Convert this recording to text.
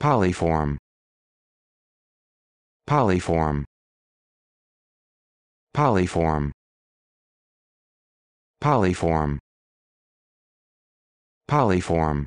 Polyform. Polyform. Polyform. Polyform. Polyform.